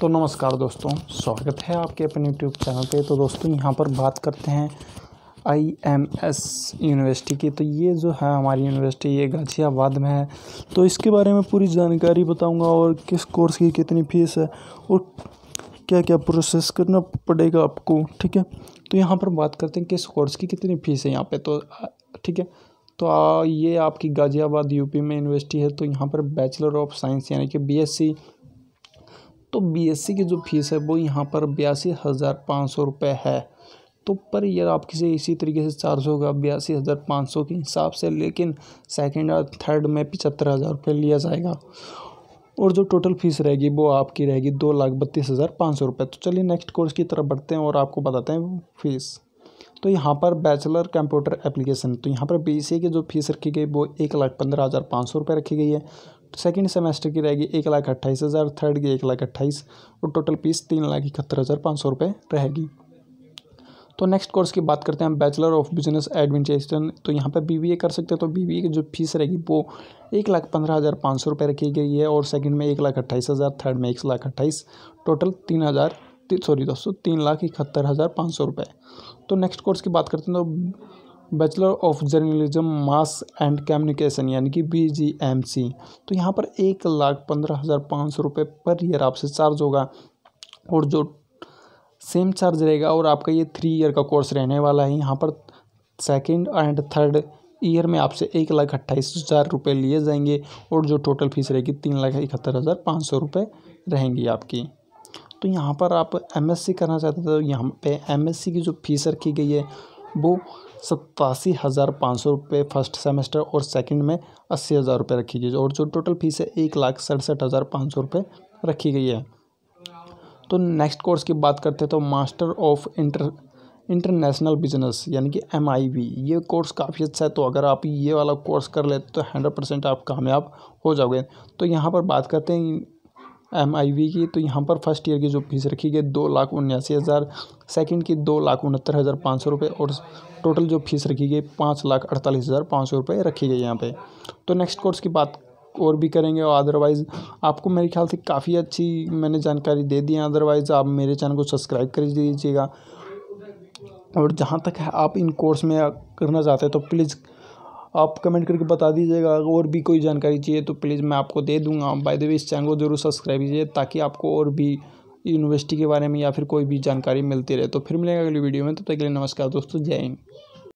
तो नमस्कार दोस्तों स्वागत है आपके अपने यूट्यूब चैनल पे तो दोस्तों यहाँ पर बात करते हैं आई एम एस यूनिवर्सिटी की तो ये जो है हमारी यूनिवर्सिटी ये गाज़ियाबाद में है तो इसके बारे में पूरी जानकारी बताऊँगा और किस कोर्स की कितनी फ़ीस है और क्या क्या प्रोसेस करना पड़ेगा आपको ठीक है तो यहाँ पर बात करते हैं किस कोर्स की कितनी फ़ीस है यहाँ पर तो ठीक है तो आ, ये आपकी गाज़ियाबाद यूपी में यूनिवर्सिटी है तो यहाँ पर बैचलर ऑफ साइंस यानी कि बीएससी तो बीएससी की जो फीस है वो यहाँ पर बयासी हज़ार पाँच सौ रुपये है तो पर ईयर आप किसी इसी तरीके से चार्ज होगा बयासी हज़ार पाँच सौ के हिसाब से लेकिन सेकेंड और थर्ड में पचहत्तर हज़ार रुपये लिया जाएगा और जो टोटल फीस रहेगी वो आपकी रहेगी दो लाख बत्तीस हज़ार पाँच सौ रुपये तो चलिए नेक्स्ट कोर्स की तरफ बढ़ते हैं और आपको बताते हैं फीस तो यहाँ पर बैचलर कंप्यूटर एप्लीकेशन तो यहाँ पर बी की जो फीस रखी गई वो एक लाख पंद्रह हज़ार पाँच सौ रुपये रखी गई है सेकेंड सेमेस्टर की रहेगी एक लाख अट्ठाईस हज़ार थर्ड की एक लाख अट्ठाईस और टोटल फीस तीन लाख इकहत्तर हज़ार पाँच सौ रुपये रहेगी तो नेक्स्ट कोर्स की बात करते हैं बैचलर ऑफ बिजनेस एडमिनिस्ट्रेशन तो यहाँ पे बीबीए कर सकते हैं तो बीबीए की जो फीस रहेगी वो एक लाख पंद्रह हज़ार पाँच सौ रुपये रखी गई है और सेकंड में एक लाख अट्ठाईस हज़ार थर्ड में एक लाख अट्ठाईस टोटल तीन हज़ार सॉरी दोस्तों तीन लाख इकहत्तर हज़ार पाँच सौ रुपये तो नेक्स्ट कोर्स की बात करते हैं तो bachelor of journalism mass and communication यानी कि बी जी एम सी तो यहाँ पर एक लाख पंद्रह हज़ार पाँच सौ रुपये पर ईयर आपसे चार्ज होगा और जो सेम चार्ज रहेगा और आपका ये थ्री ईयर का कोर्स रहने वाला है यहाँ पर सेकेंड एंड थर्ड ईयर में आपसे एक लाख अट्ठाईस हज़ार रुपये लिए जाएंगे और जो टोटल फीस रहेगी तीन लाख इकहत्तर हज़ार पाँच सौ रुपये रहेंगी आपकी तो यहाँ पर आप एमएससी करना चाहते थे तो यहाँ पे एमएससी की जो फीस रखी गई है वो सतासी हज़ार पाँच सौ रुपये फर्स्ट सेमेस्टर और सेकंड में अस्सी हज़ार रुपये रखी गई और जो टोटल फीस है एक लाख सड़सठ हज़ार पाँच सौ रुपये रखी गई है तो नेक्स्ट कोर्स की बात करते हैं तो master of inter international business यानी कि एम ये कोर्स काफ़ी अच्छा है तो अगर आप ये वाला कोर्स कर लेते तो हंड्रेड परसेंट आप कामयाब हो जाओगे तो यहाँ पर बात करते हैं एम आई वी की तो यहाँ पर फर्स्ट ईयर की जो फीस रखी गई दो लाख उन्यासी हज़ार सेकेंड की दो लाख उनहत्तर हज़ार पाँच सौ रुपये और टोटल जो फीस रखी गई पाँच लाख अड़तालीस हज़ार पाँच सौ रुपये रखी गई यहाँ पे तो नेक्स्ट कोर्स की बात और भी करेंगे और अदरवाइज़ आपको मेरे ख्याल से काफ़ी अच्छी मैंने जानकारी दे दी है अदरवाइज़ आप मेरे चैनल को सब्सक्राइब कर दीजिएगा और जहाँ तक है आप इन कोर्स में करना चाहते हैं तो प्लीज़ आप कमेंट करके बता दीजिएगा और भी कोई जानकारी चाहिए तो प्लीज़ मैं आपको दे दूंगा बाय द वे इस चैनल को ज़रूर सब्सक्राइब कीजिए ताकि आपको और भी यूनिवर्सिटी के बारे में या फिर कोई भी जानकारी मिलती रहे तो फिर मिलेगा अगली वीडियो में तब तो तक के लिए नमस्कार दोस्तों जय हिंद